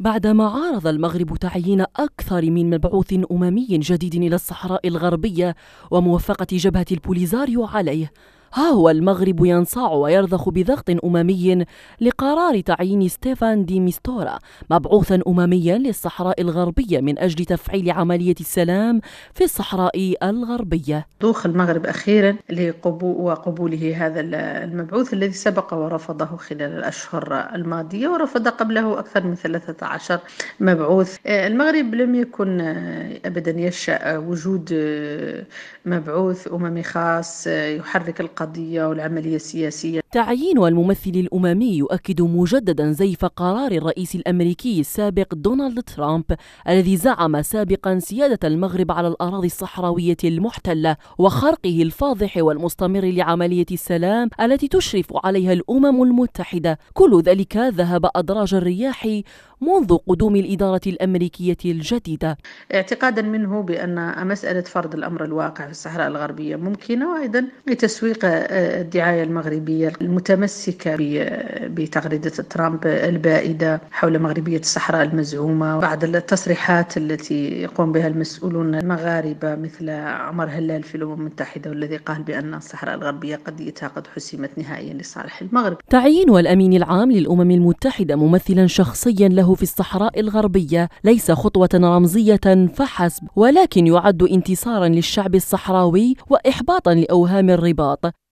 بعدما عارض المغرب تعيين أكثر من مبعوث أممي جديد إلى الصحراء الغربية وموافقة جبهة البوليزاريو عليه ها هو المغرب ينصاع ويرضخ بضغط أممي لقرار تعيين ستيفان دي ميستورا مبعوثا أمميا للصحراء الغربية من أجل تفعيل عملية السلام في الصحراء الغربية دوخ المغرب أخيرا وقبوله هذا المبعوث الذي سبق ورفضه خلال الأشهر الماضية ورفض قبله أكثر من 13 مبعوث آه، المغرب لم يكن آه، أبدا يشأ وجود آه، مبعوث أممي خاص يحرك القضية والعملية السياسية تعيين الممثل الأممي يؤكد مجددا زيف قرار الرئيس الأمريكي السابق دونالد ترامب الذي زعم سابقا سيادة المغرب على الأراضي الصحراوية المحتلة وخرقه الفاضح والمستمر لعملية السلام التي تشرف عليها الأمم المتحدة كل ذلك ذهب أدراج الرياح منذ قدوم الإدارة الأمريكية الجديدة اعتقادا منه بأن مسألة فرض الأمر الواقع في الصحراء الغربية ممكنة وأيضا لتسويق آه، الدعاية المغربية المتمسكة بتغريدة ترامب البائدة حول مغربية الصحراء المزعومة بعد التصريحات التي يقوم بها المسؤولون المغاربة مثل عمر هلال في الأمم المتحدة والذي قال بأن الصحراء الغربية قد قد حسمت نهائيا لصالح المغرب تعيين الأمين العام للأمم المتحدة ممثلا شخصيا له في الصحراء الغربية ليس خطوة رمزية فحسب ولكن يعد انتصارا للشعب الصحراوي وإحباطا لأوهام الرباط